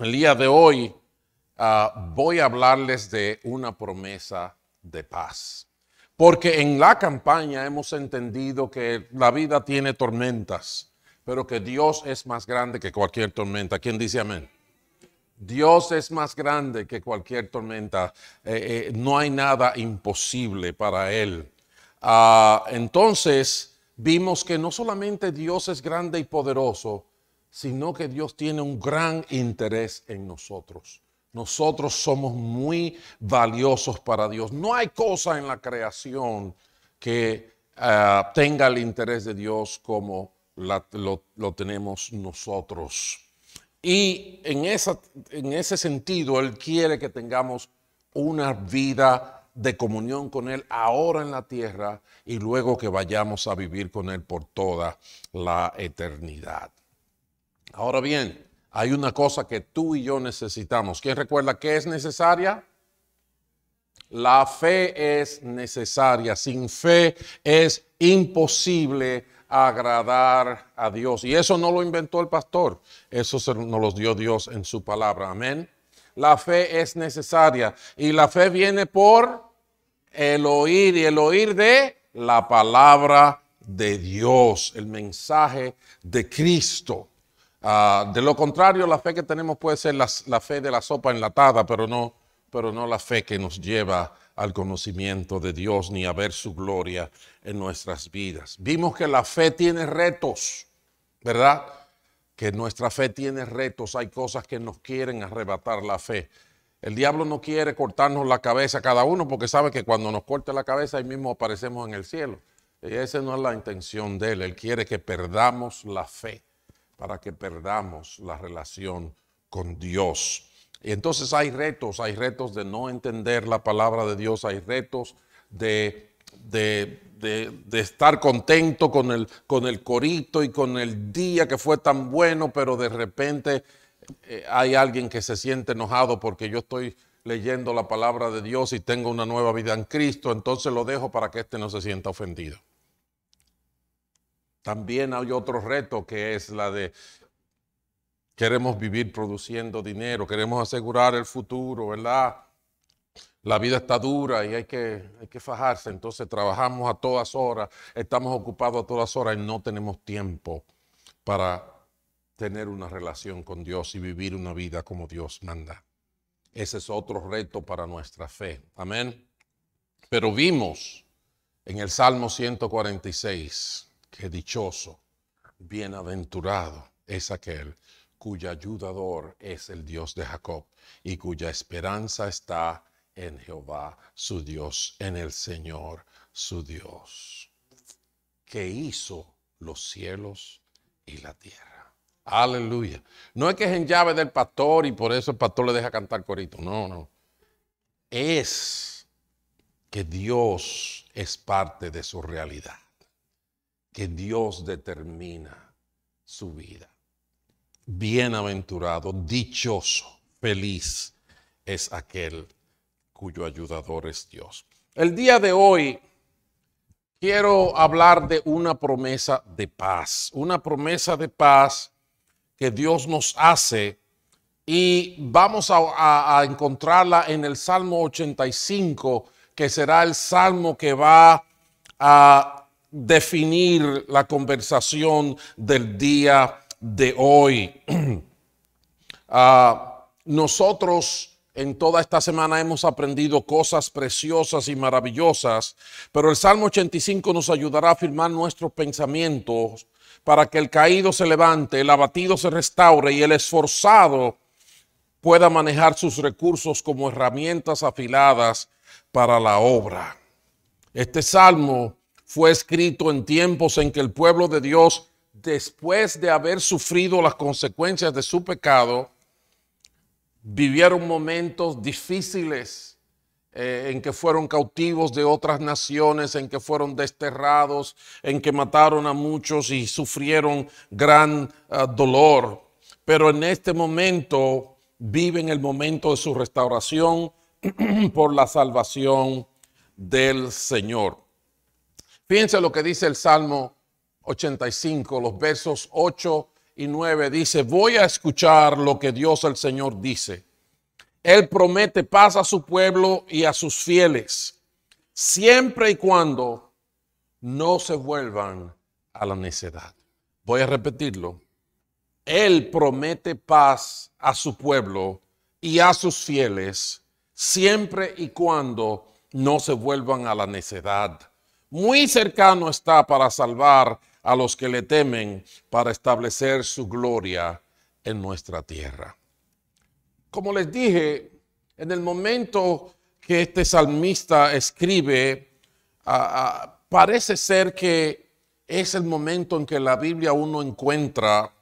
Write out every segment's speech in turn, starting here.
El día de hoy ah, voy a hablarles de una promesa de paz. Porque en la campaña hemos entendido que la vida tiene tormentas, pero que Dios es más grande que cualquier tormenta. ¿Quién dice amén? Dios es más grande que cualquier tormenta. Eh, eh, no hay nada imposible para Él. Ah, entonces vimos que no solamente Dios es grande y poderoso, sino que Dios tiene un gran interés en nosotros. Nosotros somos muy valiosos para Dios. No hay cosa en la creación que ah, tenga el interés de Dios como lo, tenemos nosotros. Y en ese sentido, Él quiere que tengamos una vida de comunión con Él ahora en la tierra y luego que vayamos a vivir con Él por toda la eternidad. Ahora bien, hay una cosa que tú y yo necesitamos. ¿Quién recuerda qué es necesaria? La fe es necesaria. Sin fe es imposible agradar a Dios. Y eso no lo inventó el pastor. Eso se nos lo dio Dios en su palabra. Amén. La fe es necesaria. Y la fe viene por el oír y el oír de la palabra de Dios, el mensaje de Cristo. Ah, de lo contrario, la fe que tenemos puede ser la, fe de la sopa enlatada, pero no, pero no la fe que nos lleva al conocimiento de Dios ni a ver su gloria en nuestras vidas. Vimos que la fe tiene retos, ¿verdad? Que nuestra fe tiene retos, hay cosas que nos quieren arrebatar la fe. El diablo no quiere cortarnos la cabeza cada uno porque sabe que cuando nos corte la cabeza ahí mismo aparecemos en el cielo. Y esa no es la intención de él, él quiere que perdamos la fe para que perdamos la relación con Dios. Y entonces hay retos, hay retos de no entender la palabra de Dios, hay retos de, de, de, estar contento con el, con el corito y con el día que fue tan bueno, pero de repente eh, hay alguien que se siente enojado porque yo estoy leyendo la palabra de Dios y tengo una nueva vida en Cristo, entonces lo dejo para que éste no se sienta ofendido. También hay otro reto que es la de queremos vivir produciendo dinero, queremos asegurar el futuro, ¿verdad? La vida está dura y hay que, fajarse, entonces trabajamos a todas horas, estamos ocupados a todas horas y no tenemos tiempo para tener una relación con Dios y vivir una vida como Dios manda. Ese es otro reto para nuestra fe. Amén. Pero vimos en el Salmo 146 que dichoso, bienaventurado es aquel cuyo ayudador es el Dios de Jacob y cuya esperanza está en Jehová su Dios, en el Señor su Dios, que hizo los cielos y la tierra. Aleluya. No es que es en llave del pastor y por eso el pastor le deja cantar corito. No, no. Es que Dios es parte de su realidad que Dios determina su vida. Bienaventurado, dichoso, feliz es aquel cuyo ayudador es Dios. El día de hoy quiero hablar de una promesa de paz, una promesa de paz que Dios nos hace y vamos a, encontrarla en el Salmo 85, que será el salmo que va a definir la conversación del día de hoy. Ah, nosotros en toda esta semana hemos aprendido cosas preciosas y maravillosas, pero el Salmo 85 nos ayudará a firmar nuestros pensamientos para que el caído se levante, el abatido se restaure y el esforzado pueda manejar sus recursos como herramientas afiladas para la obra. Este salmo fue escrito en tiempos en que el pueblo de Dios, después de haber sufrido las consecuencias de su pecado, vivieron momentos difíciles eh, en que fueron cautivos de otras naciones, en que fueron desterrados, en que mataron a muchos y sufrieron gran ah, dolor. Pero en este momento viven el momento de su restauración por la salvación del Señor. Fíjense lo que dice el Salmo 85, los versos 8 y 9. Dice, voy a escuchar lo que Dios el Señor dice. Él promete paz a su pueblo y a sus fieles, siempre y cuando no se vuelvan a la necedad. Voy a repetirlo. Él promete paz a su pueblo y a sus fieles, siempre y cuando no se vuelvan a la necedad. Muy cercano está para salvar a los que le temen, para establecer su gloria en nuestra tierra. Como les dije, en el momento que este salmista escribe, parece ser que es el momento en que la Biblia uno encuentra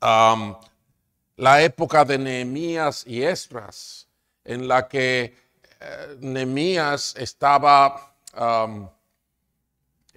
la época de Nehemías y Esdras, en la que eh, Nehemías estaba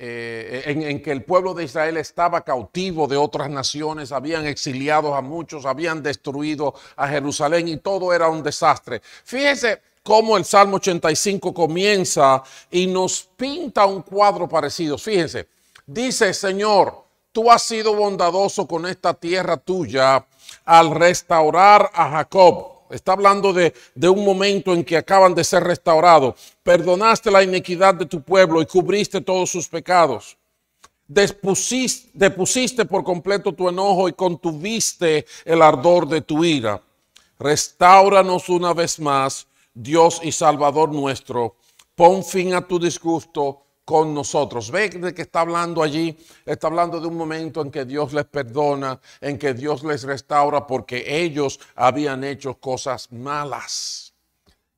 eh, en, que el pueblo de Israel estaba cautivo de otras naciones, habían exiliado a muchos, habían destruido a Jerusalén y todo era un desastre. Fíjense cómo el Salmo 85 comienza y nos pinta un cuadro parecido. Fíjense, dice, Señor, tú has sido bondadoso con esta tierra tuya al restaurar a Jacob Está hablando de, un momento en que acaban de ser restaurados. Perdonaste la iniquidad de tu pueblo y cubriste todos sus pecados. depusiste por completo tu enojo y contuviste el ardor de tu ira. Restauranos una vez más, Dios y Salvador nuestro. Pon fin a tu disgusto con nosotros. Ve de que está hablando allí, está hablando de un momento en que Dios les perdona, en que Dios les restaura porque ellos habían hecho cosas malas,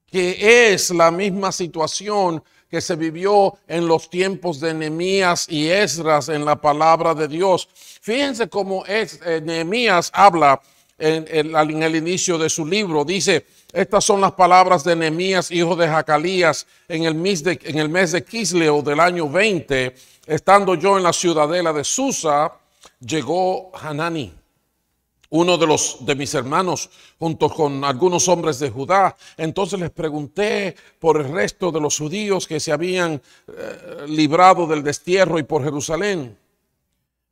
que es la misma situación que se vivió en los tiempos de Nehemías y Esdras en la palabra de Dios. Fíjense cómo es, eh, Nehemías habla en, en el inicio de su libro, dice, estas son las palabras de Nehemías, hijo de Jacalías, en el, mes de, en el mes de Kisleo del año 20. Estando yo en la ciudadela de Susa, llegó Hanani, uno de, los, de mis hermanos, junto con algunos hombres de Judá. Entonces les pregunté por el resto de los judíos que se habían eh, librado del destierro y por Jerusalén.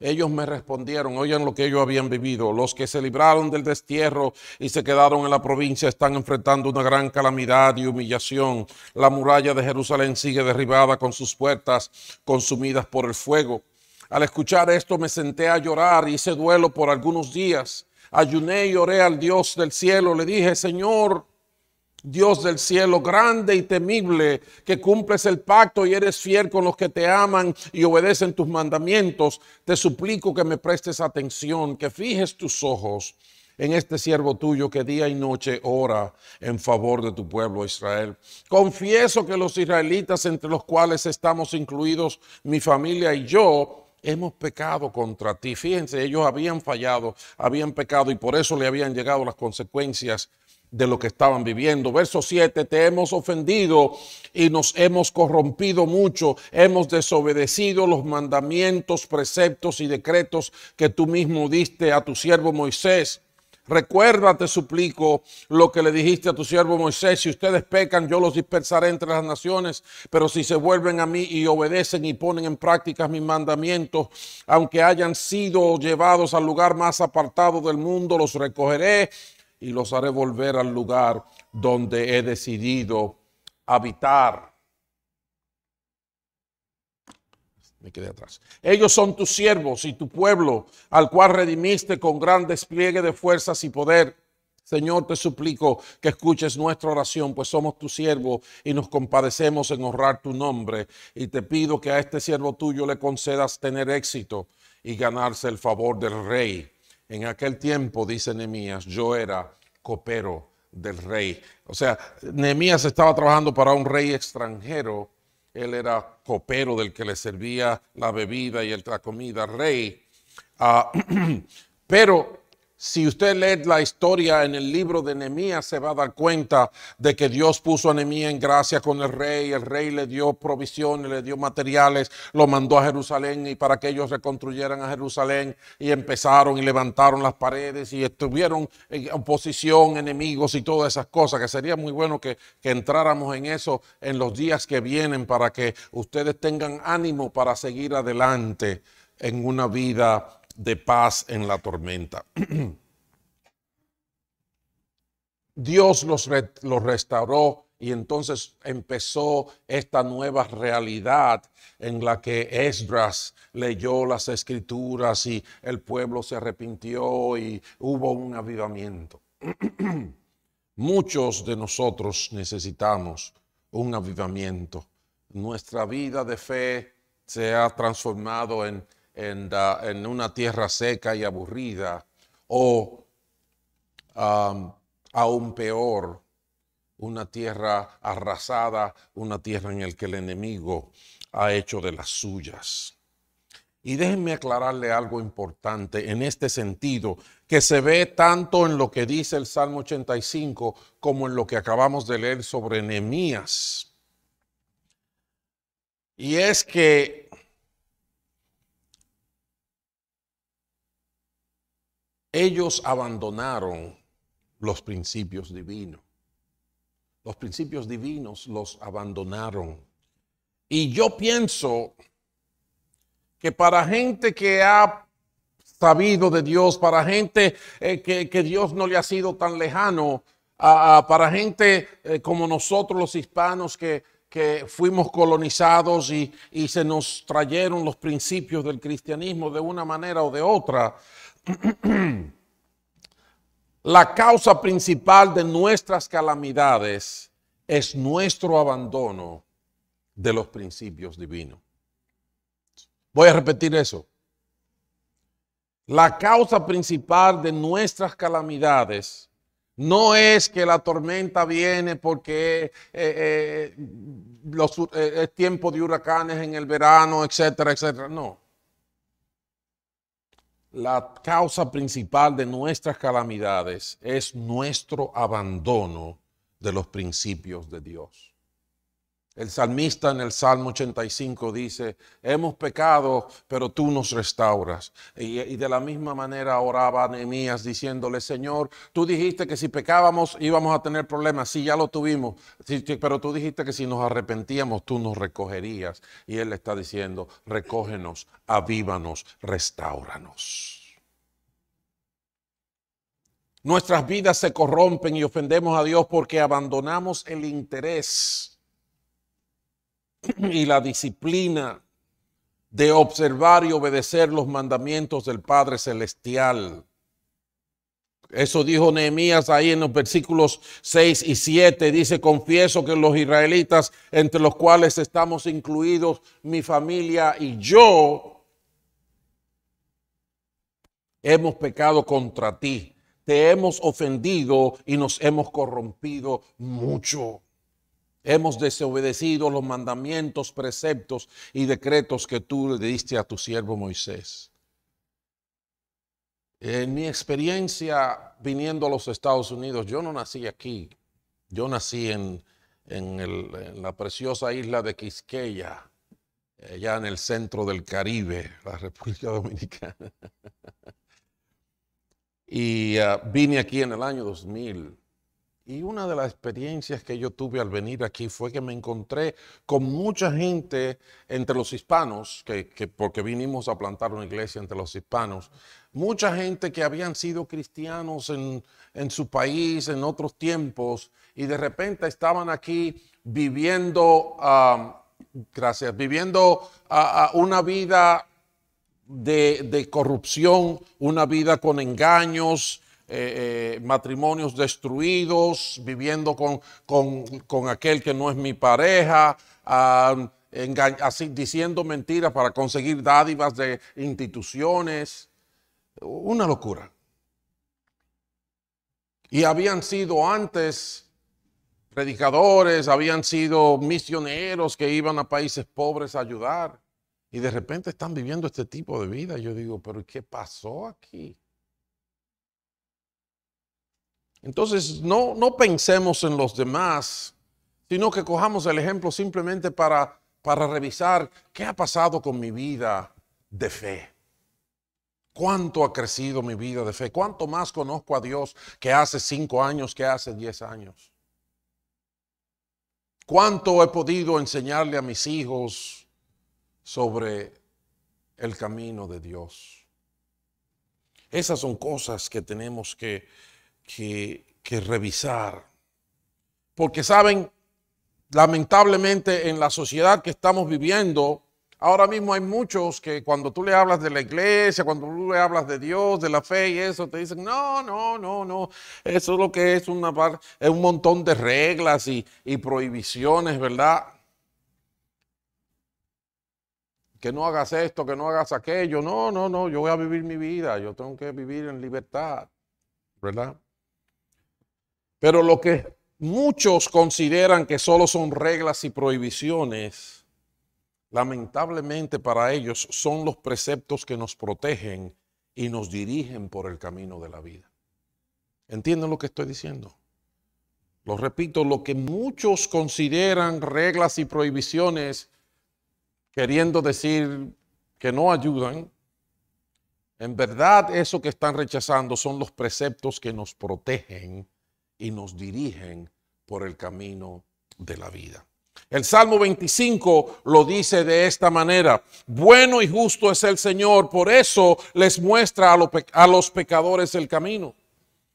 Ellos me respondieron, oigan lo que ellos habían vivido. Los que se libraron del destierro y se quedaron en la provincia están enfrentando una gran calamidad y humillación. La muralla de Jerusalén sigue derribada con sus puertas consumidas por el fuego. Al escuchar esto me senté a llorar, y hice duelo por algunos días. Ayuné y oré al Dios del cielo. Le dije, Señor, Dios del cielo, grande y temible, que cumples el pacto y eres fiel con los que te aman y obedecen tus mandamientos, te suplico que me prestes atención, que fijes tus ojos en este siervo tuyo que día y noche ora en favor de tu pueblo Israel. Confieso que los israelitas, entre los cuales estamos incluidos mi familia y yo, hemos pecado contra ti. Fíjense, ellos habían fallado, habían pecado y por eso le habían llegado las consecuencias de lo que estaban viviendo. Verso 7, te hemos ofendido y nos hemos corrompido mucho, hemos desobedecido los mandamientos, preceptos y decretos que tú mismo diste a tu siervo Moisés. Recuerda, te suplico, lo que le dijiste a tu siervo Moisés. Si ustedes pecan, yo los dispersaré entre las naciones. Pero si se vuelven a mí y obedecen y ponen en práctica mis mandamientos, aunque hayan sido llevados al lugar más apartado del mundo, los recogeré y los haré volver al lugar donde he decidido habitar. Me quedé atrás. Ellos son tus siervos y tu pueblo, al cual redimiste con gran despliegue de fuerzas y poder. Señor, te suplico que escuches nuestra oración, pues somos tu siervo y nos compadecemos en honrar tu nombre. Y te pido que a este siervo tuyo le concedas tener éxito y ganarse el favor del rey en aquel tiempo, dice Nehemías, yo era copero del rey. O sea, Nehemías estaba trabajando para un rey extranjero. Él era copero del que le servía la bebida y la comida rey. Ah, pero si usted lee la historia en el libro de Nehemías, se va a dar cuenta de que Dios puso a Nehemías en gracia con el rey. El rey le dio provisiones, le dio materiales, lo mandó a Jerusalén y para que ellos reconstruyeran a Jerusalén. Y empezaron y levantaron las paredes y estuvieron en oposición, enemigos y todas esas cosas. Que sería muy bueno que, que entráramos en eso en los días que vienen para que ustedes tengan ánimo para seguir adelante en una vida de paz en la tormenta. Dios los, restauró y entonces empezó esta nueva realidad en la que Esdras leyó las escrituras y el pueblo se arrepintió y hubo un avivamiento. Muchos de nosotros necesitamos un avivamiento. Nuestra vida de fe se ha transformado en en, una tierra seca y aburrida, o aún peor, una tierra arrasada, una tierra en la que el enemigo ha hecho de las suyas. Y déjenme aclararle algo importante en este sentido, que se ve tanto en lo que dice el Salmo 85 como en lo que acabamos de leer sobre Nehemías. Y es que Ellos abandonaron los principios divinos. Los principios divinos los abandonaron. Y yo pienso que para gente que ha sabido de Dios, para gente eh, que, Dios no le ha sido tan lejano, para gente eh, como nosotros los hispanos que, fuimos colonizados y, y, se nos trayeron los principios del cristianismo de una manera o de otra, La causa principal de nuestras calamidades es nuestro abandono de los principios divinos. Voy a repetir eso. La causa principal de nuestras calamidades no es que la tormenta viene porque eh, eh, eh, es tiempo de huracanes en el verano, etcétera, etcétera. No la causa principal de nuestras calamidades es nuestro abandono de los principios de Dios. El salmista en el Salmo 85 dice, hemos pecado, pero tú nos restauras. Y, de la misma manera oraba Nehemías diciéndole, Señor, tú dijiste que si pecábamos íbamos a tener problemas, sí, ya lo tuvimos, pero tú dijiste que si nos arrepentíamos tú nos recogerías. Y él le está diciendo, recógenos, avívanos, restauranos. Nuestras vidas se corrompen y ofendemos a Dios porque abandonamos el interés y la disciplina de observar y obedecer los mandamientos del Padre Celestial. Eso dijo Nehemías ahí en los versículos 6 y 7. Dice, confieso que los israelitas, entre los cuales estamos incluidos mi familia y yo, hemos pecado contra ti, te hemos ofendido y nos hemos corrompido mucho hemos desobedecido los mandamientos, preceptos y decretos que tú le diste a tu siervo Moisés. En mi experiencia viniendo a los Estados Unidos, yo no nací aquí, yo nací en, la preciosa isla de Quisqueya, allá en el centro del Caribe, la República Dominicana. y ah, vine aquí en el año 2000 y una de las experiencias que yo tuve al venir aquí fue que me encontré con mucha gente entre los hispanos, que, porque vinimos a plantar una iglesia entre los hispanos, mucha gente que habían sido cristianos en, su país en otros tiempos y de repente estaban aquí viviendo, gracias, viviendo una vida de corrupción, una vida con engaños, eh, eh, matrimonios destruidos, viviendo con, con, aquel que no es mi pareja, ah, así, diciendo mentiras para conseguir dádivas de instituciones. Una locura. Y habían sido antes predicadores, habían sido misioneros que iban a países pobres a ayudar. Y de repente están viviendo este tipo de vida. Yo digo, pero ¿qué pasó aquí? Entonces, no, pensemos en los demás, sino que cojamos el ejemplo simplemente para, para revisar qué ha pasado con mi vida de fe. ¿Cuánto ha crecido mi vida de fe? ¿Cuánto más conozco a Dios que hace cinco años, que hace diez años? ¿Cuánto he podido enseñarle a mis hijos sobre el camino de Dios? Esas son cosas que tenemos que, que, revisar. Porque saben, lamentablemente en la sociedad que estamos viviendo, ahora mismo hay muchos que cuando tú le hablas de la iglesia, cuando tú le hablas de Dios, de la fe y eso, te dicen, no, no, no, no, eso es lo que es, una es un montón de reglas y prohibiciones, ¿verdad? Que no hagas esto, que no hagas aquello. No, no, no, yo voy a vivir mi vida, yo tengo que vivir en libertad, ¿verdad? Pero lo que muchos consideran que solo son reglas y prohibiciones, lamentablemente para ellos son los preceptos que nos protegen y nos dirigen por el camino de la vida. ¿Entienden lo que estoy diciendo? Lo repito, lo que muchos consideran reglas y prohibiciones, queriendo decir que no ayudan, en verdad eso que están rechazando son los preceptos que nos protegen y nos dirigen por el camino de la vida. El Salmo 25 lo dice de esta manera, bueno y justo es el Señor, por eso les muestra a, los pecadores el camino.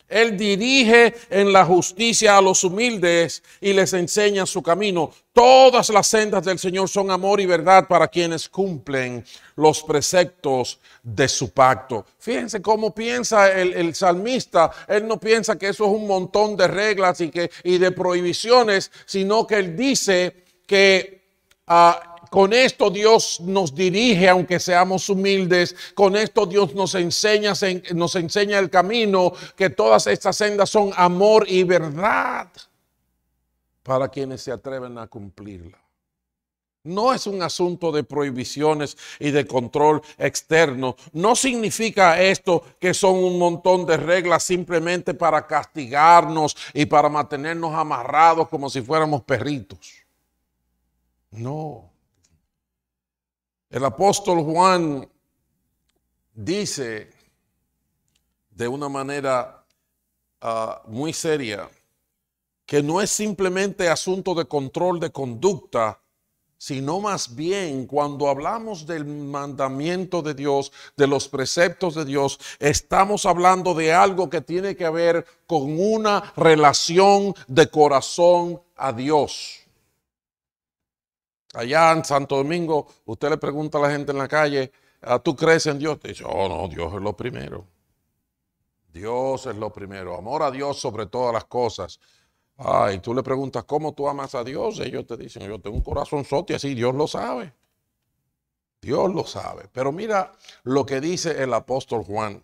Él dirige en la justicia a los humildes y les enseña su camino. Todas las sendas del Señor son amor y verdad para quienes cumplen los preceptos de su pacto. Fíjense cómo piensa el, salmista. Él no piensa que eso es un montón de reglas y, que, y de prohibiciones, sino que él dice que... Ah, con esto Dios nos dirige, aunque seamos humildes. Con esto Dios nos enseña, nos enseña el camino, que todas estas sendas son amor y verdad para quienes se atreven a cumplirla. No es un asunto de prohibiciones y de control externo. No significa esto que son un montón de reglas simplemente para castigarnos y para mantenernos amarrados como si fuéramos perritos. No. El apóstol Juan dice de una manera ah, muy seria que no es simplemente asunto de control de conducta, sino más bien cuando hablamos del mandamiento de Dios, de los preceptos de Dios, estamos hablando de algo que tiene que ver con una relación de corazón a Dios. Allá en Santo Domingo, usted le pregunta a la gente en la calle, ah, ¿tú crees en Dios? Te dice, oh no, Dios es lo primero. Dios es lo primero. Amor a Dios sobre todas las cosas. Ay, ah, tú le preguntas, ¿cómo tú amas a Dios? Ellos te dicen, yo tengo un corazón sote así, Dios lo sabe. Dios lo sabe. Pero mira lo que dice el apóstol Juan.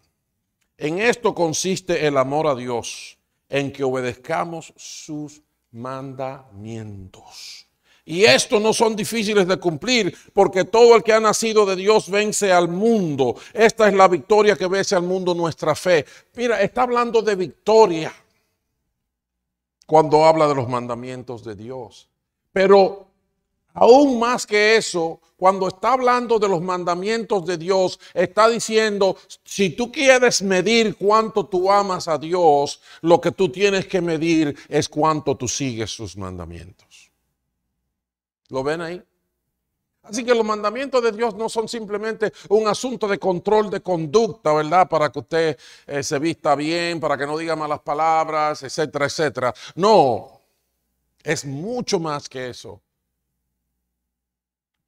En esto consiste el amor a Dios, en que obedezcamos sus mandamientos. Y estos no son difíciles de cumplir, porque todo el que ha nacido de Dios vence al mundo. Esta es la victoria que vence al mundo nuestra fe. Mira, está hablando de victoria cuando habla de los mandamientos de Dios. Pero aún más que eso, cuando está hablando de los mandamientos de Dios, está diciendo, si tú quieres medir cuánto tú amas a Dios, lo que tú tienes que medir es cuánto tú sigues sus mandamientos. ¿Lo ven ahí? Así que los mandamientos de Dios no son simplemente un asunto de control de conducta, ¿verdad? Para que usted eh, se vista bien, para que no diga malas palabras, etcétera, etcétera. No, es mucho más que eso.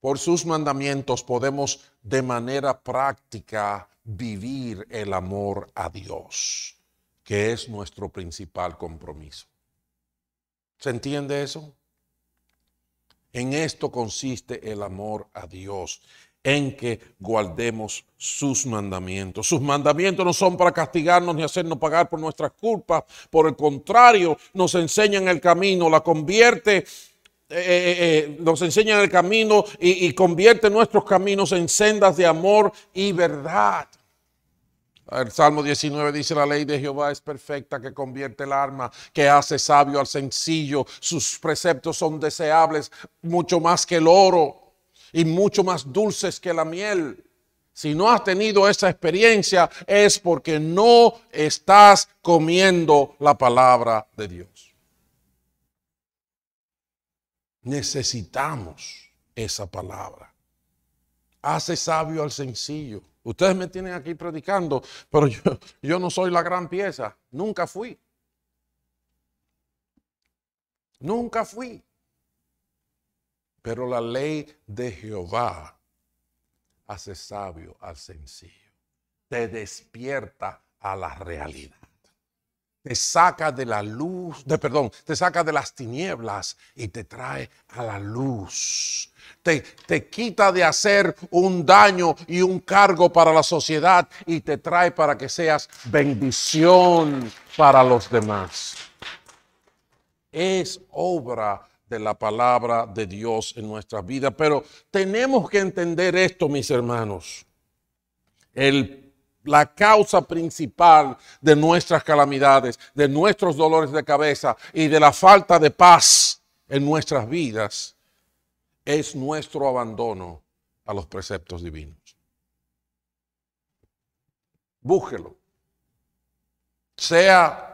Por sus mandamientos podemos de manera práctica vivir el amor a Dios, que es nuestro principal compromiso. ¿Se entiende eso? En esto consiste el amor a Dios, en que guardemos sus mandamientos. Sus mandamientos no son para castigarnos ni hacernos pagar por nuestras culpas, por el contrario, nos enseñan el camino, la convierte eh, eh, eh, nos enseñan el camino y, y, convierte nuestros caminos en sendas de amor y verdad. El Salmo 19 dice, la ley de Jehová es perfecta, que convierte el alma, que hace sabio al sencillo. Sus preceptos son deseables mucho más que el oro y mucho más dulces que la miel. Si no has tenido esa experiencia es porque no estás comiendo la palabra de Dios. Necesitamos esa palabra. Hace sabio al sencillo Ustedes me tienen aquí predicando, pero yo, no soy la gran pieza. Nunca fui. Nunca fui. Pero la ley de Jehová hace sabio al sencillo. Te despierta a la realidad te saca de la luz, de perdón, te saca de las tinieblas y te trae a la luz. Te, te, quita de hacer un daño y un cargo para la sociedad y te trae para que seas bendición para los demás. Es obra de la palabra de Dios en nuestra vida, pero tenemos que entender esto, mis hermanos. El la causa principal de nuestras calamidades, de nuestros dolores de cabeza y de la falta de paz en nuestras vidas es nuestro abandono a los preceptos divinos. Búsquelo. Sea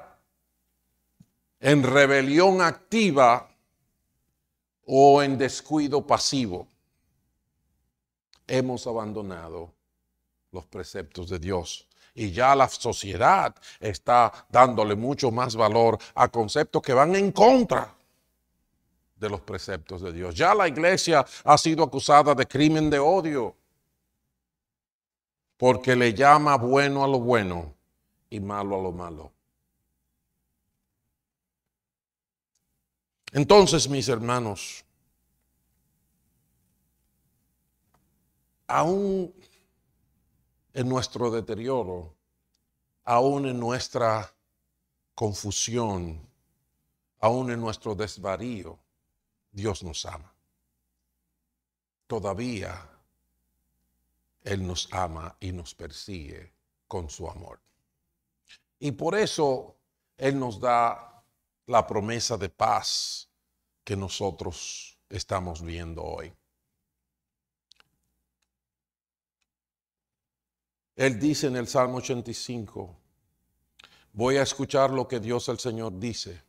en rebelión activa o en descuido pasivo, hemos abandonado los preceptos de Dios. Y ya la sociedad está dándole mucho más valor a conceptos que van en contra de los preceptos de Dios. Ya la iglesia ha sido acusada de crimen de odio porque le llama bueno a lo bueno y malo a lo malo. Entonces, mis hermanos, aún en nuestro deterioro, aún en nuestra confusión, aún en nuestro desvarío, Dios nos ama. Todavía Él nos ama y nos persigue con su amor. Y por eso Él nos da la promesa de paz que nosotros estamos viendo hoy. Él dice en el Salmo 85, voy a escuchar lo que Dios el Señor dice.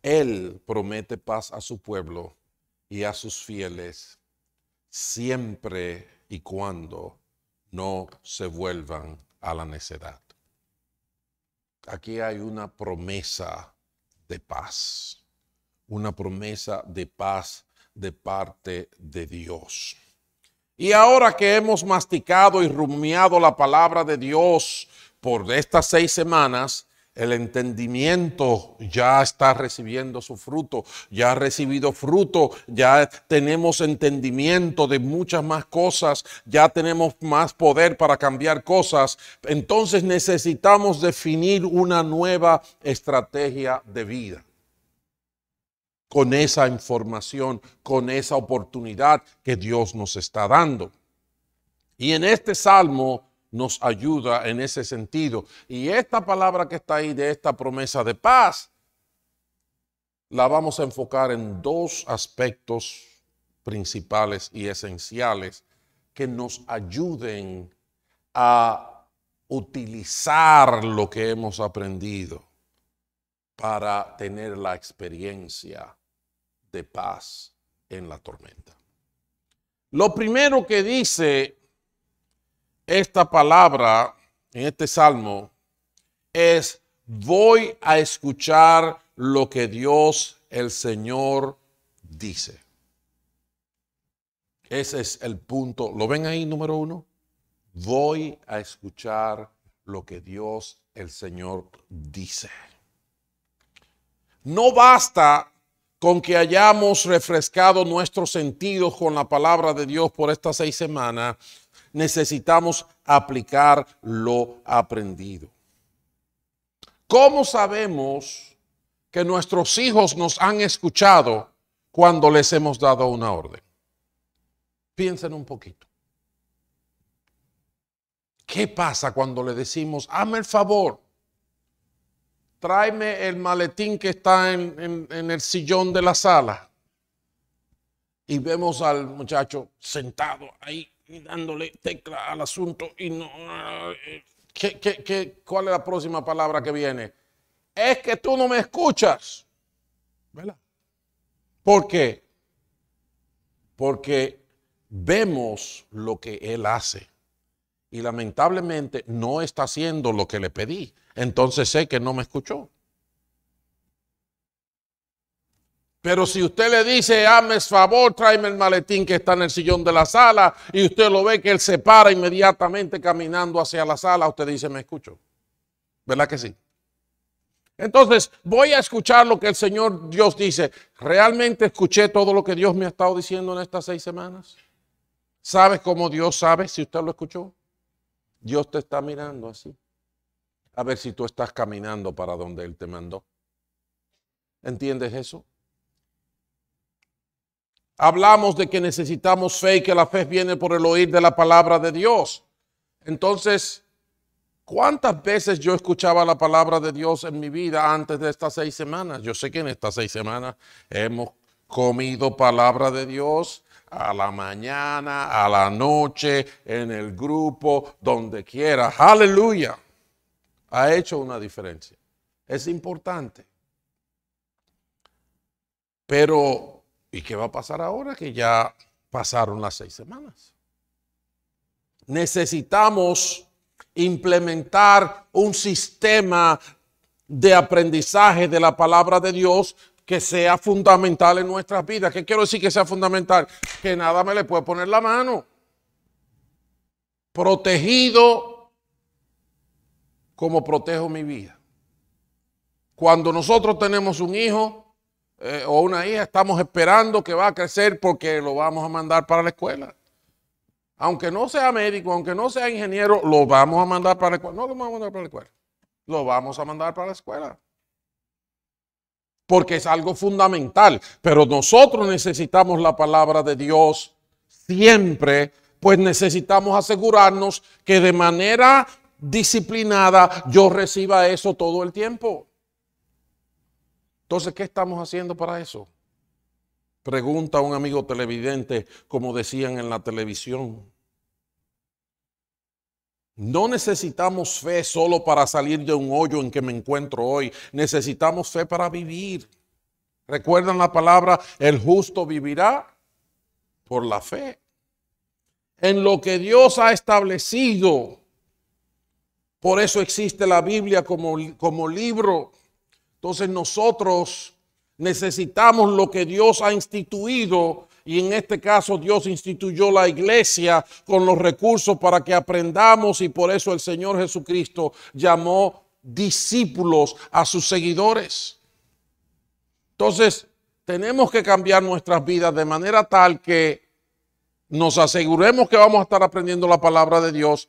Él promete paz a su pueblo y a sus fieles siempre y cuando no se vuelvan a la necedad. Aquí hay una promesa de paz, una promesa de paz de parte de Dios. Y ahora que hemos masticado y rumiado la palabra de Dios por estas seis semanas, el entendimiento ya está recibiendo su fruto, ya ha recibido fruto, ya tenemos entendimiento de muchas más cosas, ya tenemos más poder para cambiar cosas. Entonces necesitamos definir una nueva estrategia de vida con esa información, con esa oportunidad que Dios nos está dando. Y en este salmo nos ayuda en ese sentido. Y esta palabra que está ahí de esta promesa de paz, la vamos a enfocar en dos aspectos principales y esenciales que nos ayuden a utilizar lo que hemos aprendido para tener la experiencia de paz en la tormenta. Lo primero que dice esta palabra en este salmo es, voy a escuchar lo que Dios el Señor dice. Ese es el punto. ¿Lo ven ahí, número uno? Voy a escuchar lo que Dios el Señor dice. No basta con que hayamos refrescado nuestros sentidos con la palabra de Dios por estas seis semanas, necesitamos aplicar lo aprendido. ¿Cómo sabemos que nuestros hijos nos han escuchado cuando les hemos dado una orden? Piensen un poquito. ¿Qué pasa cuando le decimos, hazme el favor, tráeme el maletín que está en, el sillón de la sala. Y vemos al muchacho sentado ahí dándole tecla al asunto y no... Eh, ¿Qué, qué, qué, cuál es la próxima palabra que viene? Es que tú no me escuchas. ¿Verdad? ¿Por qué? Porque vemos lo que Él hace y lamentablemente no está haciendo lo que le pedí. Entonces sé que no me escuchó. Pero si usted le dice, hazme favor, tráeme el maletín que está en el sillón de la sala, y usted lo ve que él se para inmediatamente caminando hacia la sala, usted dice, me escucho. ¿Verdad que sí? Entonces, voy a escuchar lo que el Señor Dios dice. ¿Realmente escuché todo lo que Dios me ha estado diciendo en estas seis semanas? ¿Sabes cómo Dios sabe si usted lo escuchó? Dios te está mirando así. A ver si tú estás caminando para donde Él te mandó. ¿Entiendes eso? Hablamos de que necesitamos fe y que la fe viene por el oír de la palabra de Dios. Entonces, ¿cuántas veces yo escuchaba la palabra de Dios en mi vida antes de estas seis semanas? Yo sé que en estas seis semanas hemos comido palabra de Dios, a la mañana, a la noche, en el grupo, donde quiera. Aleluya. Ha hecho una diferencia. Es importante. Pero, ¿y qué va a pasar ahora que ya pasaron las seis semanas? Necesitamos implementar un sistema de aprendizaje de la palabra de Dios que sea fundamental en nuestras vidas. ¿Qué quiero decir que sea fundamental? Que nada me le puede poner la mano. Protegido como protejo mi vida. Cuando nosotros tenemos un hijo eh, o una hija, estamos esperando que va a crecer porque lo vamos a mandar para la escuela. Aunque no sea médico, aunque no sea ingeniero, lo vamos a mandar para la escuela. No lo vamos a mandar para la escuela. Lo vamos a mandar para la escuela porque es algo fundamental. Pero nosotros necesitamos la palabra de Dios siempre, pues necesitamos asegurarnos que de manera disciplinada yo reciba eso todo el tiempo. Entonces, ¿qué estamos haciendo para eso? Pregunta a un amigo televidente, como decían en la televisión. No necesitamos fe solo para salir de un hoyo en que me encuentro hoy. Necesitamos fe para vivir. ¿Recuerdan la palabra, el justo vivirá por la fe? En lo que Dios ha establecido. Por eso existe la Biblia como, como libro. Entonces nosotros necesitamos lo que Dios ha instituido y en este caso Dios instituyó la iglesia con los recursos para que aprendamos y por eso el Señor Jesucristo llamó discípulos a sus seguidores. Entonces, tenemos que cambiar nuestras vidas de manera tal que nos aseguremos que vamos a estar aprendiendo la palabra de Dios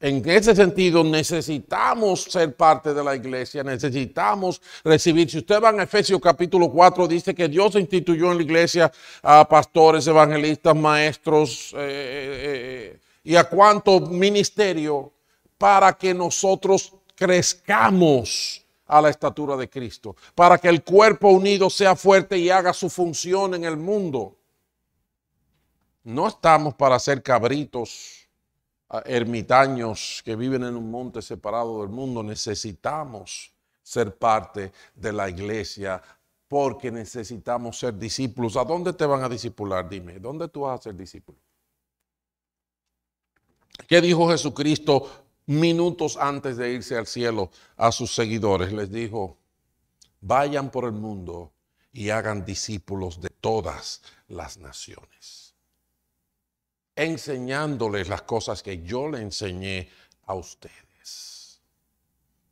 en ese sentido, necesitamos ser parte de la iglesia, necesitamos recibir. Si usted va en Efesios capítulo 4, dice que Dios instituyó en la iglesia a pastores, evangelistas, maestros eh, eh, eh, y a cuánto ministerio para que nosotros crezcamos a la estatura de Cristo, para que el cuerpo unido sea fuerte y haga su función en el mundo. No estamos para ser cabritos ermitaños que viven en un monte separado del mundo, necesitamos ser parte de la iglesia porque necesitamos ser discípulos. ¿A dónde te van a discipular? Dime, ¿dónde tú vas a ser discípulo? ¿Qué dijo Jesucristo minutos antes de irse al cielo a sus seguidores? Les dijo, vayan por el mundo y hagan discípulos de todas las naciones enseñándoles las cosas que yo le enseñé a ustedes.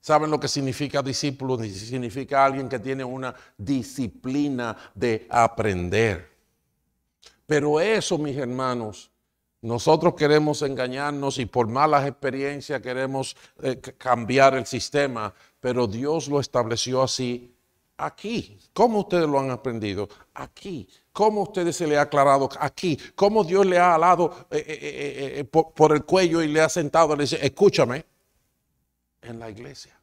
¿Saben lo que significa discípulo? Significa alguien que tiene una disciplina de aprender. Pero eso, mis hermanos, nosotros queremos engañarnos y por malas experiencias queremos eh, cambiar el sistema, pero Dios lo estableció así Aquí, ¿cómo ustedes lo han aprendido? Aquí, ¿cómo ustedes se le ha aclarado? Aquí, ¿cómo Dios le ha alado eh, eh, eh, por, el cuello y le ha sentado? y Le dice, escúchame, en la iglesia.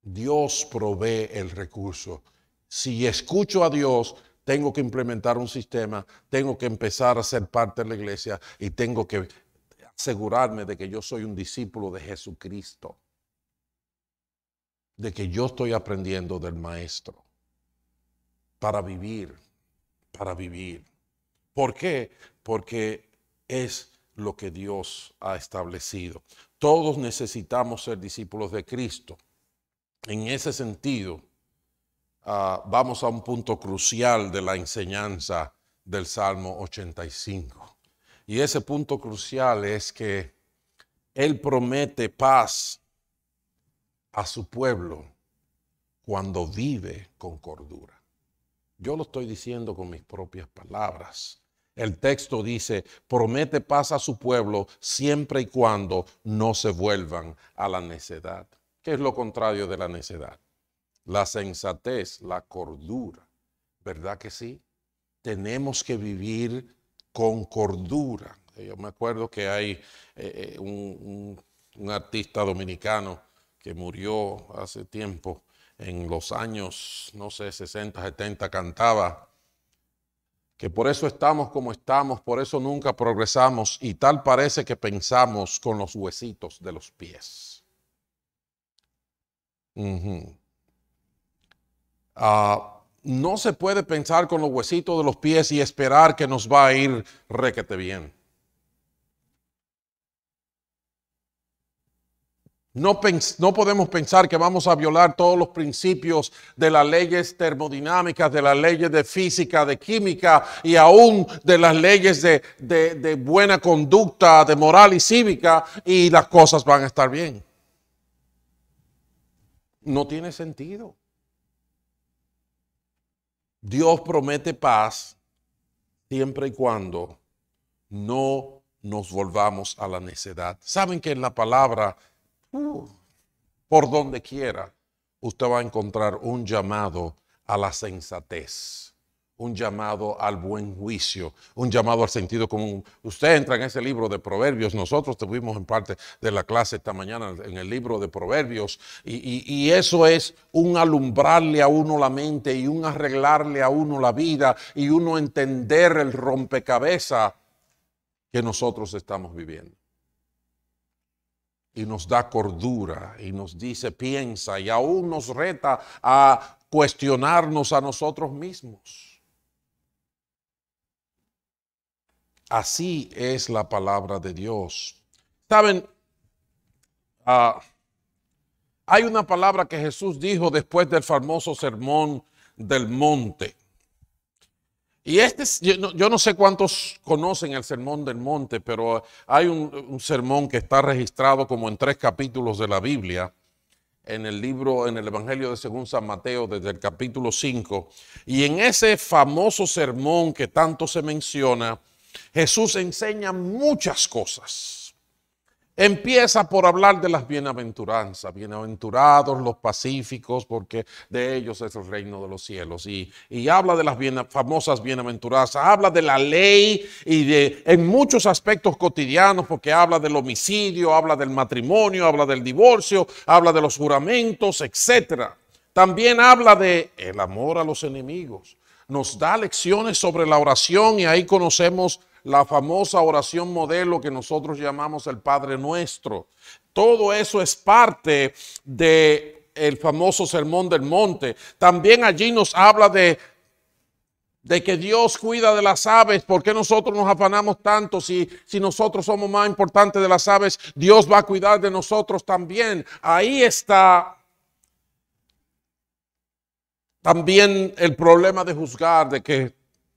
Dios provee el recurso. Si escucho a Dios, tengo que implementar un sistema, tengo que empezar a ser parte de la iglesia y tengo que asegurarme de que yo soy un discípulo de Jesucristo de que yo estoy aprendiendo del maestro para vivir, para vivir. ¿Por qué? Porque es lo que Dios ha establecido. Todos necesitamos ser discípulos de Cristo. En ese sentido, ah, vamos a un punto crucial de la enseñanza del Salmo 85. Y ese punto crucial es que Él promete paz a su pueblo cuando vive con cordura. Yo lo estoy diciendo con mis propias palabras. El texto dice, promete paz a su pueblo siempre y cuando no se vuelvan a la necedad. ¿Qué es lo contrario de la necedad? La sensatez, la cordura. ¿Verdad que sí? Tenemos que vivir con cordura. Yo me acuerdo que hay eh, eh, un artista dominicano que murió hace tiempo, en los años, no sé, 60, 70, cantaba que por eso estamos como estamos, por eso nunca progresamos y tal parece que pensamos con los huesitos de los pies. Ah, no se puede pensar con los huesitos de los pies y esperar que nos va a ir requete bien. No, podemos pensar que vamos a violar todos los principios de las leyes termodinámicas, de las leyes de física, de química y aún de las leyes de, de buena conducta, de moral y cívica y las cosas van a estar bien. No tiene sentido. Dios promete paz siempre y cuando no nos volvamos a la necedad. ¿Saben que en la palabra Uh. por donde quiera, usted va a encontrar un llamado a la sensatez, un llamado al buen juicio, un llamado al sentido común. Usted entra en ese libro de Proverbios, nosotros tuvimos en parte de la clase esta mañana en el libro de Proverbios, y, eso es un alumbrarle a uno la mente y un arreglarle a uno la vida y uno entender el rompecabeza que nosotros estamos viviendo y nos da cordura y nos dice piensa y aún nos reta a cuestionarnos a nosotros mismos. Así es la palabra de Dios. Saben, ah, hay una palabra que Jesús dijo después del famoso sermón del monte. Y este, yo no, yo no, sé cuántos conocen el Sermón del Monte, pero hay un, sermón que está registrado como en tres capítulos de la Biblia, en el libro, en el Evangelio de según San Mateo, desde el capítulo 5. Y en ese famoso sermón que tanto se menciona, Jesús enseña muchas cosas Empieza por hablar de las bienaventuranzas, bienaventurados los pacíficos, porque de ellos es el reino de los cielos. Y, habla de las famosas bienaventuranzas, habla de la ley y de en muchos aspectos cotidianos, porque habla del homicidio, habla del matrimonio, habla del divorcio, habla de los juramentos, etc. También habla de el amor a los enemigos. Nos da lecciones sobre la oración y ahí conocemos la famosa oración modelo que nosotros llamamos el Padre Nuestro. Todo eso es parte de el famoso sermón del monte. También allí nos habla de de que Dios cuida de las aves, ¿por qué nosotros nos afanamos tanto? Si, si nosotros somos más importantes de las aves, Dios va a cuidar de nosotros también. Ahí está también el problema de juzgar, de que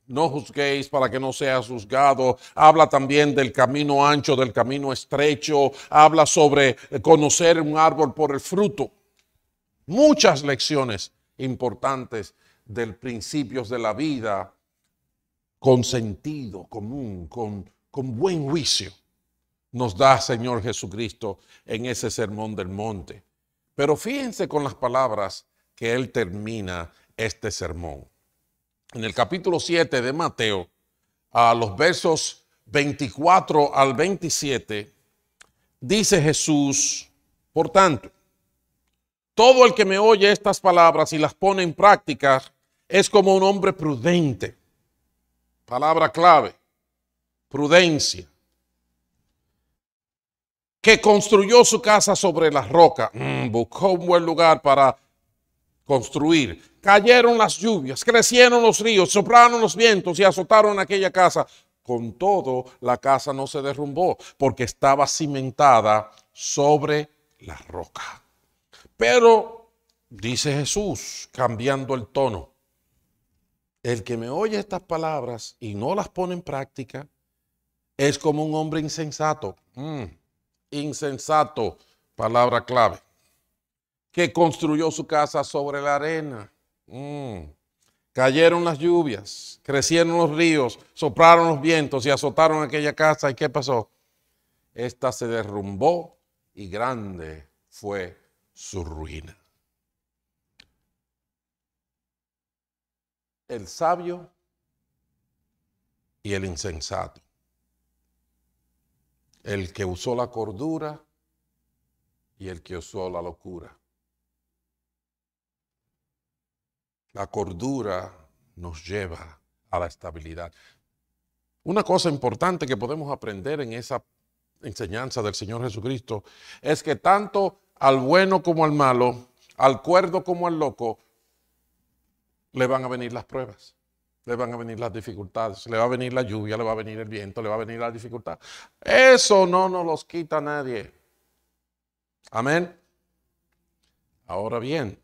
no juzguéis para que no seas juzgado. Habla también del camino ancho, del camino estrecho. Habla sobre conocer un árbol por el fruto. Muchas lecciones importantes del principios de la vida con sentido común, con, con buen juicio, nos da Señor Jesucristo en ese sermón del monte. Pero fíjense con las palabras que Él termina este sermón en el capítulo 7 de Mateo, a los versos 24 al 27, dice Jesús, por tanto, todo el que me oye estas palabras y las pone en práctica es como un hombre prudente. Palabra clave, prudencia. Que construyó su casa sobre la roca, mm, buscó un buen lugar para construir. Cayeron las lluvias, crecieron los ríos, soplaron los vientos y azotaron aquella casa. Con todo, la casa no se derrumbó porque estaba cimentada sobre la roca. Pero, dice Jesús, cambiando el tono, el que me oye estas palabras y no las pone en práctica es como un hombre insensato. Mm, insensato, palabra clave que construyó su casa sobre la arena. Mm. Cayeron las lluvias, crecieron los ríos, soplaron los vientos y azotaron aquella casa. ¿Y qué pasó? Esta se derrumbó y grande fue su ruina. El sabio y el insensato. El que usó la cordura y el que usó la locura. La cordura nos lleva a la estabilidad. Una cosa importante que podemos aprender en esa enseñanza del Señor Jesucristo es que tanto al bueno como al malo, al cuerdo como al loco, le van a venir las pruebas, le van a venir las dificultades, le va a venir la lluvia, le va a venir el viento, le va a venir la dificultad. Eso no nos los quita nadie. Amén. Ahora bien,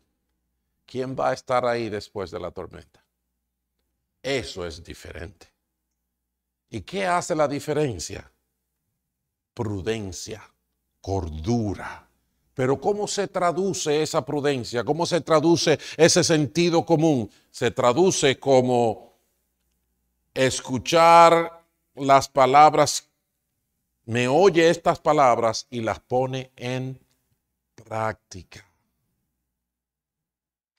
¿Quién va a estar ahí después de la tormenta? Eso es diferente. ¿Y qué hace la diferencia? Prudencia, cordura. Pero ¿cómo se traduce esa prudencia? ¿Cómo se traduce ese sentido común? Se traduce como escuchar las palabras, me oye estas palabras y las pone en práctica.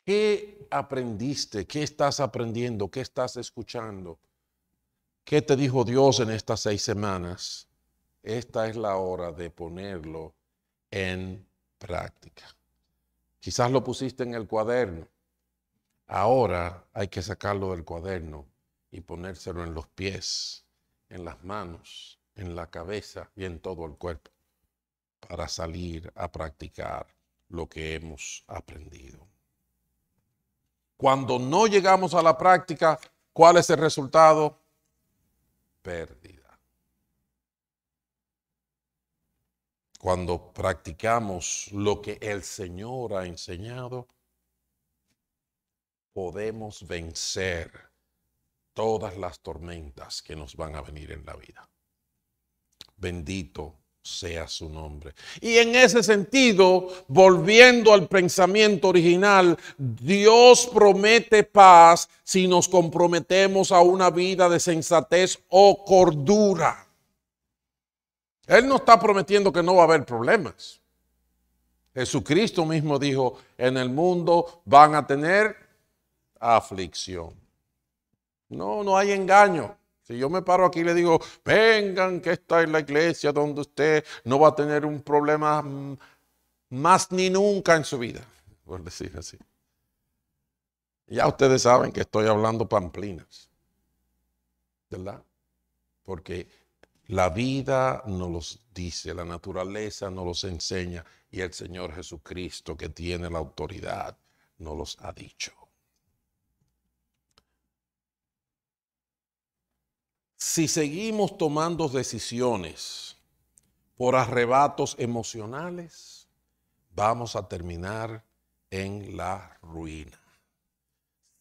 ¿Qué aprendiste? ¿Qué estás aprendiendo? ¿Qué estás escuchando? ¿Qué te dijo Dios en estas seis semanas? Esta es la hora de ponerlo en práctica. Quizás lo pusiste en el cuaderno. Ahora hay que sacarlo del cuaderno y ponérselo en los pies, en las manos, en la cabeza y en todo el cuerpo para salir a practicar lo que hemos aprendido. Cuando no llegamos a la práctica, ¿cuál es el resultado? Pérdida. Cuando practicamos lo que el Señor ha enseñado, podemos vencer todas las tormentas que nos van a venir en la vida. Bendito sea su nombre. Y en ese sentido, volviendo al pensamiento original, Dios promete paz si nos comprometemos a una vida de sensatez o cordura. Él no está prometiendo que no va a haber problemas. Jesucristo mismo dijo, en el mundo van a tener aflicción. No, no hay engaño. Si yo me paro aquí y le digo, vengan, que está en la iglesia donde usted no va a tener un problema mm, más ni nunca en su vida, por decir así. Ya ustedes saben que estoy hablando pamplinas, ¿verdad? Porque la vida no los dice, la naturaleza no los enseña y el Señor Jesucristo, que tiene la autoridad, nos los ha dicho. si seguimos tomando decisiones por arrebatos emocionales, vamos a terminar en la ruina.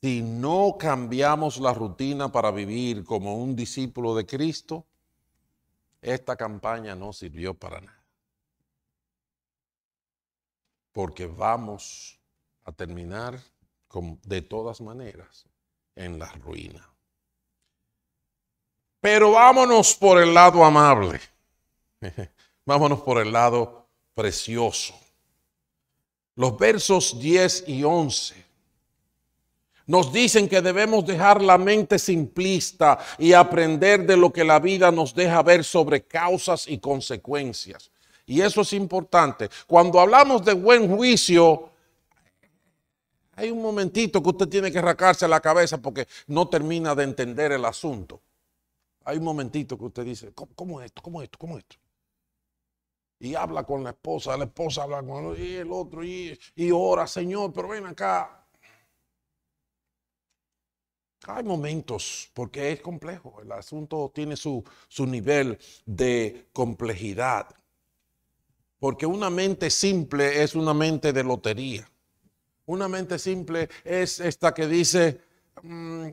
Si no cambiamos la rutina para vivir como un discípulo de Cristo, esta campaña no sirvió para nada. Porque vamos a terminar de todas maneras en la ruina. Pero vámonos por el lado amable. Vámonos por el lado precioso. Los versos 10 y 11 nos dicen que debemos dejar la mente simplista y aprender de lo que la vida nos deja ver sobre causas y consecuencias. Y eso es importante. Cuando hablamos de buen juicio, hay un momentito que usted tiene que racarse la cabeza porque no termina de entender el asunto. Hay un momentito que usted dice, ¿cómo, es esto? ¿Cómo es esto? ¿Cómo es esto? Y habla con la esposa, la esposa habla con el, el otro y, y ora, Señor, pero ven acá. Hay momentos, porque es complejo, el asunto tiene su, su nivel de complejidad. Porque una mente simple es una mente de lotería. Una mente simple es esta que dice, mm,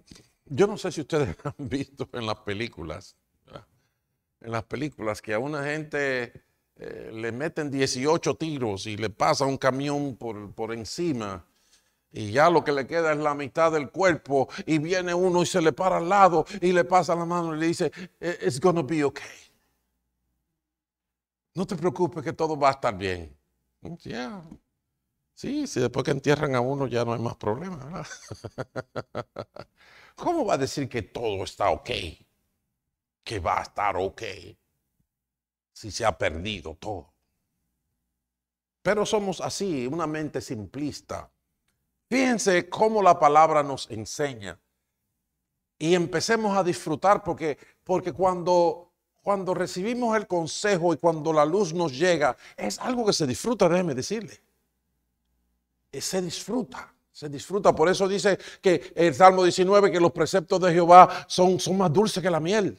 yo no sé si ustedes han visto en las películas, en las películas que a una gente eh, le meten 18 tiros y le pasa un camión por, encima y ya lo que le queda es la mitad del cuerpo y viene uno y se le para al lado y le pasa la mano y le dice, e-, it's gonna be okay. No te preocupes que todo va a estar bien. Sí, si después que entierran a uno ya no hay más problema, ¿verdad? ¿Cómo va a decir que todo está ok? Que va a estar ok si se ha perdido todo. Pero somos así, una mente simplista. Piense cómo la palabra nos enseña. Y empecemos a disfrutar porque, porque cuando, cuando recibimos el consejo y cuando la luz nos llega, es algo que se disfruta, déjeme decirle. Se disfruta. Se disfruta. Por eso dice que el Salmo 19, que los preceptos de Jehová son, son más dulces que la miel.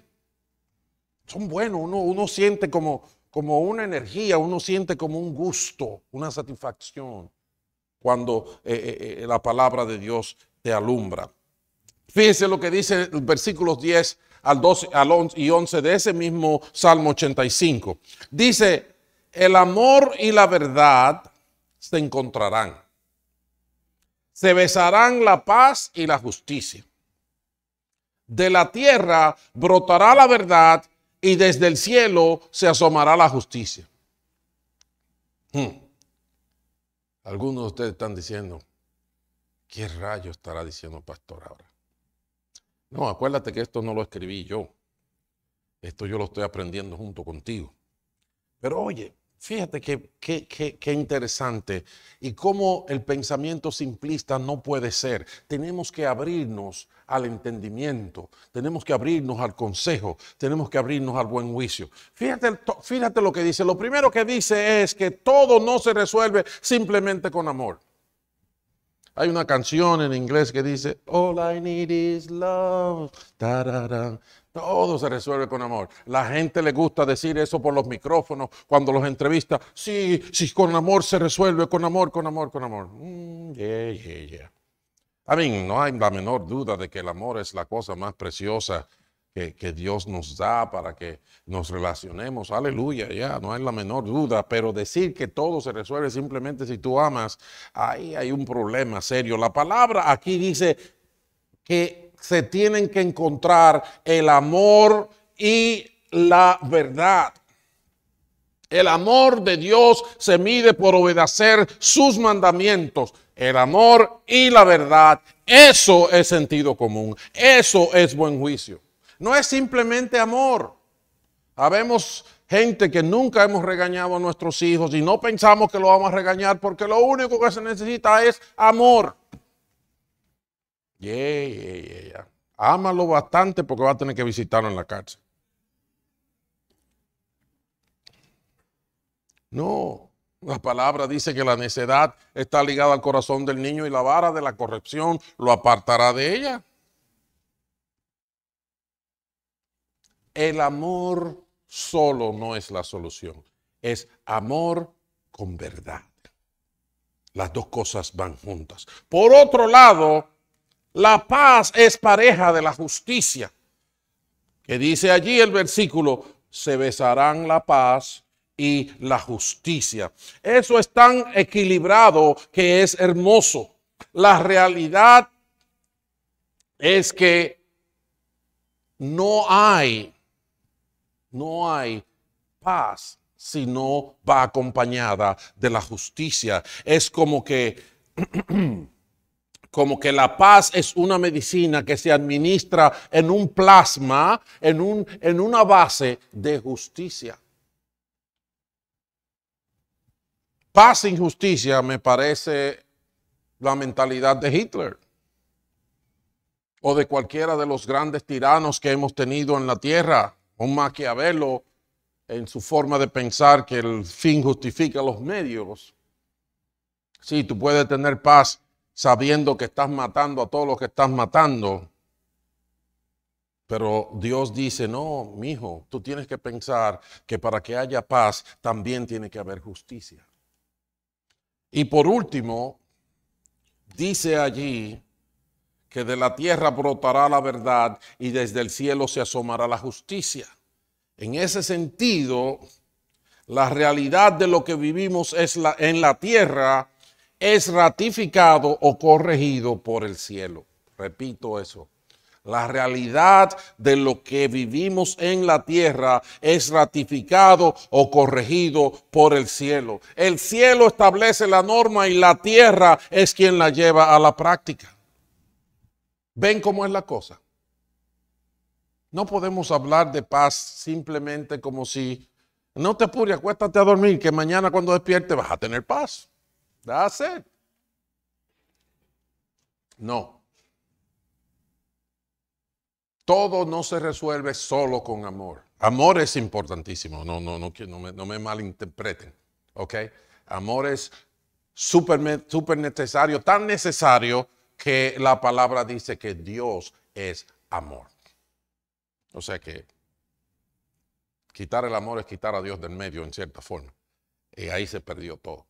Son buenos. Uno, uno siente como, como una energía, uno siente como un gusto, una satisfacción cuando eh, eh, eh, la palabra de Dios te alumbra. Fíjense lo que dice el versículos 10 al al y 11 de ese mismo Salmo 85. Dice, el amor y la verdad se encontrarán se besarán la paz y la justicia. De la tierra brotará la verdad y desde el cielo se asomará la justicia. Hmm. Algunos de ustedes están diciendo, ¿qué rayo estará diciendo el pastor ahora? No, acuérdate que esto no lo escribí yo. Esto yo lo estoy aprendiendo junto contigo. Pero oye, Fíjate qué que, interesante y cómo el pensamiento simplista no puede ser. Tenemos que abrirnos al entendimiento, tenemos que abrirnos al consejo, tenemos que abrirnos al buen juicio. Fíjate, fíjate lo que dice. Lo primero que dice es que todo no se resuelve simplemente con amor. Hay una canción en inglés que dice, All I need is love. Todo se resuelve con amor. La gente le gusta decir eso por los micrófonos cuando los entrevista. Sí, sí, con amor se resuelve, con amor, con amor, con amor. Mm, yeah, yeah, yeah. I no hay la menor duda de que el amor es la cosa más preciosa que, Dios nos da para que nos relacionemos. Aleluya, ya, no hay la menor duda. Pero decir que todo se resuelve simplemente si tú amas, ahí hay un problema serio. La palabra aquí dice que se tienen que encontrar el amor y la verdad. El amor de Dios se mide por obedecer sus mandamientos. El amor y la verdad, eso es sentido común, eso es buen juicio. No es simplemente amor. Habemos gente que nunca hemos regañado a nuestros hijos y no pensamos que lo vamos a regañar porque lo único que se necesita es amor. Yeah, Ámalo bastante porque va a tener que visitarlo en la cárcel. No, la palabra dice que la necedad está ligada al corazón del niño y la vara de la corrección lo apartará de ella. El amor solo no es la solución, es amor con verdad. Las dos cosas van juntas. Por otro lado, la paz es pareja de la justicia. Que dice allí el versículo, se besarán la paz y la justicia. Eso es tan equilibrado que es hermoso. La realidad es que no hay, no hay paz si no va acompañada de la justicia. Es como que como que la paz es una medicina que se administra en un plasma, en, un, en una base de justicia. Paz sin justicia me parece la mentalidad de Hitler o de cualquiera de los grandes tiranos que hemos tenido en la tierra, un Maquiavelo en su forma de pensar que el fin justifica los medios. Si tú puedes tener paz sabiendo que estás matando a todos los que estás matando. Pero Dios dice, no, mi hijo, tú tienes que pensar que para que haya paz también tiene que haber justicia. Y por último, dice allí que de la tierra brotará la verdad y desde el cielo se asomará la justicia. En ese sentido, la realidad de lo que vivimos es la, en la tierra es ratificado o corregido por el cielo. Repito eso. La realidad de lo que vivimos en la tierra es ratificado o corregido por el cielo. El cielo establece la norma y la tierra es quien la lleva a la práctica. ¿Ven cómo es la cosa? No podemos hablar de paz simplemente como si no te apures, acuéstate a dormir, que mañana cuando despierte vas a tener paz. That's it. No. Todo no se resuelve solo con amor. Amor es importantísimo, no, no, no, no, me, no me malinterpreten. ¿Ok? Amor es súper super necesario, tan necesario que la palabra dice que Dios es amor. O sea que quitar el amor es quitar a Dios del medio en cierta forma. Y ahí se perdió todo.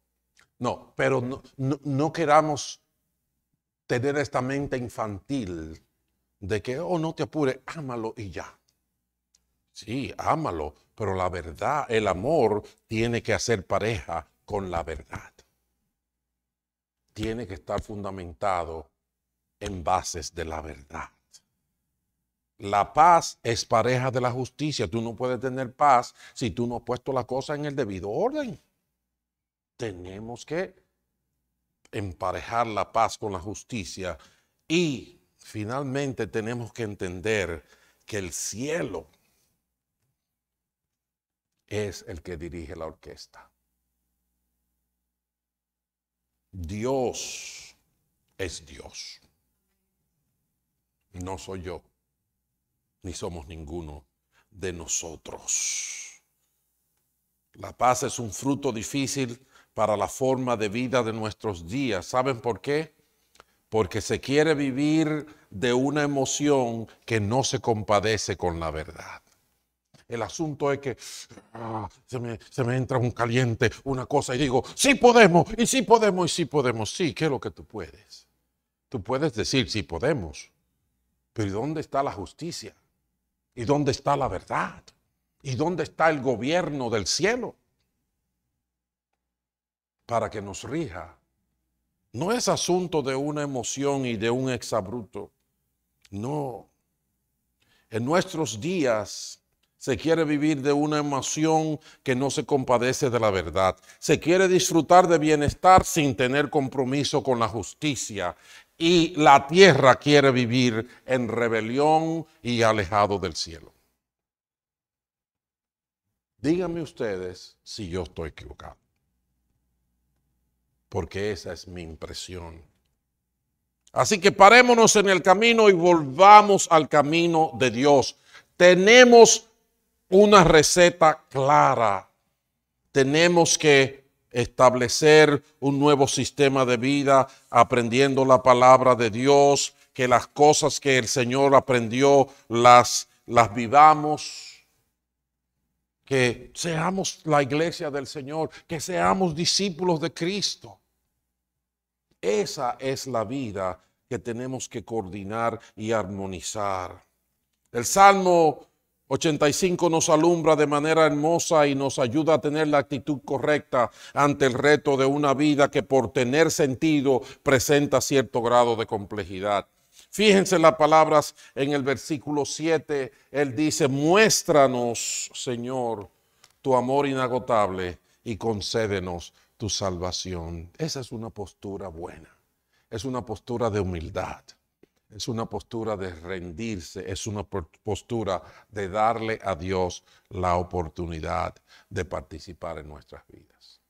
No, pero no, queramos tener esta mente infantil de que, oh, no te apures, ámalo y ya. Sí, ámalo, pero la verdad, el amor tiene que hacer pareja con la verdad. Tiene que estar fundamentado en bases de la verdad. La paz es pareja de la justicia. Tú no puedes tener paz si tú no has puesto la cosa en el debido orden tenemos que emparejar la paz con la justicia y finalmente tenemos que entender que el cielo es el que dirige la orquesta. Dios es Dios. No soy yo, ni somos ninguno de nosotros. La paz es un fruto difícil para la forma de vida de nuestros días. ¿Saben por qué? Porque se quiere vivir de una emoción que no se compadece con la verdad. El asunto es que ah, se, me, entra un caliente, una cosa, y digo, sí podemos, y sí podemos, y sí podemos. Sí, ¿qué es lo que tú puedes? Tú puedes decir, sí podemos, pero dónde está la justicia? ¿Y dónde está la verdad? ¿Y dónde está el gobierno del cielo? para que nos rija. No es asunto de una emoción y de un exabrupto. No. En nuestros días se quiere vivir de una emoción que no se compadece de la verdad. Se quiere disfrutar de bienestar sin tener compromiso con la justicia. Y la tierra quiere vivir en rebelión y alejado del cielo. Díganme ustedes si yo estoy equivocado porque esa es mi impresión. Así que parémonos en el camino y volvamos al camino de Dios. Tenemos una receta clara. Tenemos que establecer un nuevo sistema de vida aprendiendo la palabra de Dios, que las cosas que el Señor aprendió las, las vivamos, que seamos la iglesia del Señor, que seamos discípulos de Cristo. Esa es la vida que tenemos que coordinar y armonizar. El Salmo 85 nos alumbra de manera hermosa y nos ayuda a tener la actitud correcta ante el reto de una vida que por tener sentido presenta cierto grado de complejidad. Fíjense las palabras en el versículo 7. Él dice, muéstranos, Señor, tu amor inagotable y concédenos tu salvación. Esa es una postura buena, es una postura de humildad, es una postura de rendirse, es una postura de darle a Dios la oportunidad de participar en nuestras vidas.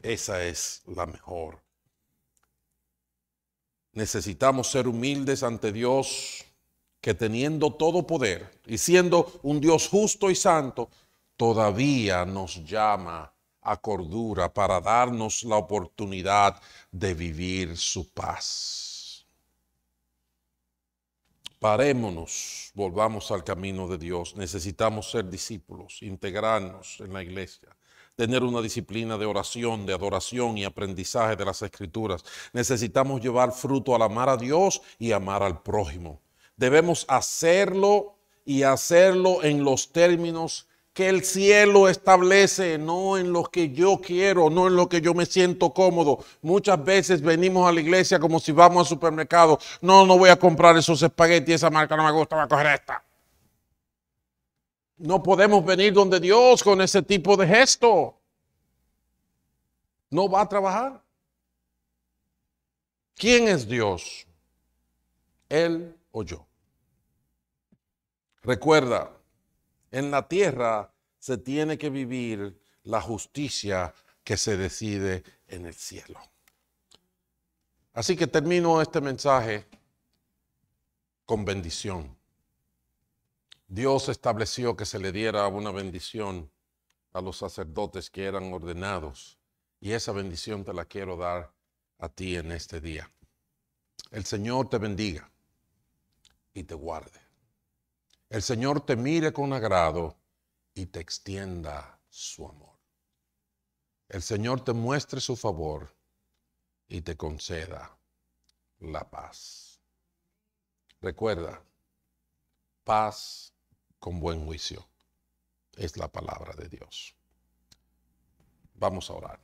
Esa es la mejor. Necesitamos ser humildes ante Dios, que teniendo todo poder y siendo un Dios justo y santo, todavía nos llama a cordura para darnos la oportunidad de vivir su paz. Parémonos, volvamos al camino de Dios. Necesitamos ser discípulos, integrarnos en la iglesia tener una disciplina de oración, de adoración y aprendizaje de las escrituras. Necesitamos llevar fruto al amar a Dios y amar al prójimo. Debemos hacerlo y hacerlo en los términos que el cielo establece, no en lo que yo quiero, no en lo que yo me siento cómodo. Muchas veces venimos a la iglesia como si vamos al supermercado. No, no voy a comprar esos espaguetis, esa marca no me gusta, voy a coger esta. No podemos venir donde Dios con ese tipo de gesto. No va a trabajar. ¿Quién es Dios? Él o yo. Recuerda, en la tierra se tiene que vivir la justicia que se decide en el cielo. Así que termino este mensaje con bendición. Dios estableció que se le diera una bendición a los sacerdotes que eran ordenados y esa bendición te la quiero dar a ti en este día. El Señor te bendiga y te guarde el Señor te mire con agrado y te extienda su amor. El Señor te muestre su favor y te conceda la paz. Recuerda, paz con buen juicio es la palabra de Dios. Vamos a orar.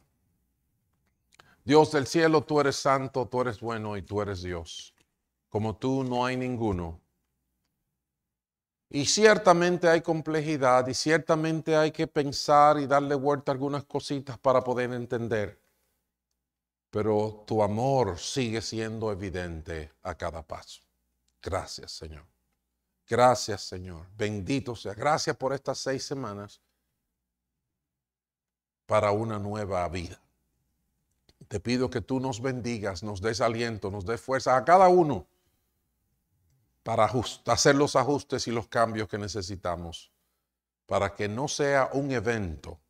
Dios del cielo, tú eres santo, tú eres bueno y tú eres Dios. Como tú no hay ninguno y ciertamente hay complejidad y ciertamente hay que pensar y darle vuelta a algunas cositas para poder entender. Pero tu amor sigue siendo evidente a cada paso. Gracias, Señor. Gracias, Señor. Bendito sea. Gracias por estas seis semanas para una nueva vida. Te pido que tú nos bendigas, nos des aliento, nos des fuerza a cada uno para hacer los ajustes y los cambios que necesitamos para que no sea un evento,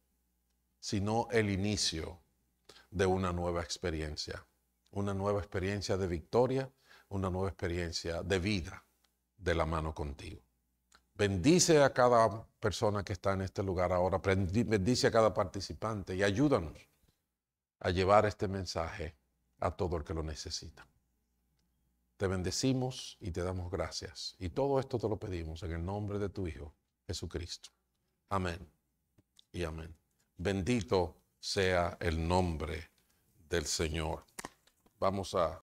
sino el inicio de una nueva experiencia, una nueva experiencia de victoria, una nueva experiencia de vida de la mano contigo. Bendice a cada persona que está en este lugar ahora, bendice a cada participante y ayúdanos a llevar este mensaje a todo el que lo necesita. Te bendecimos y te damos gracias. Y todo esto te lo pedimos en el nombre de tu Hijo, Jesucristo. Amén y amén. Bendito sea el nombre del Señor. Vamos a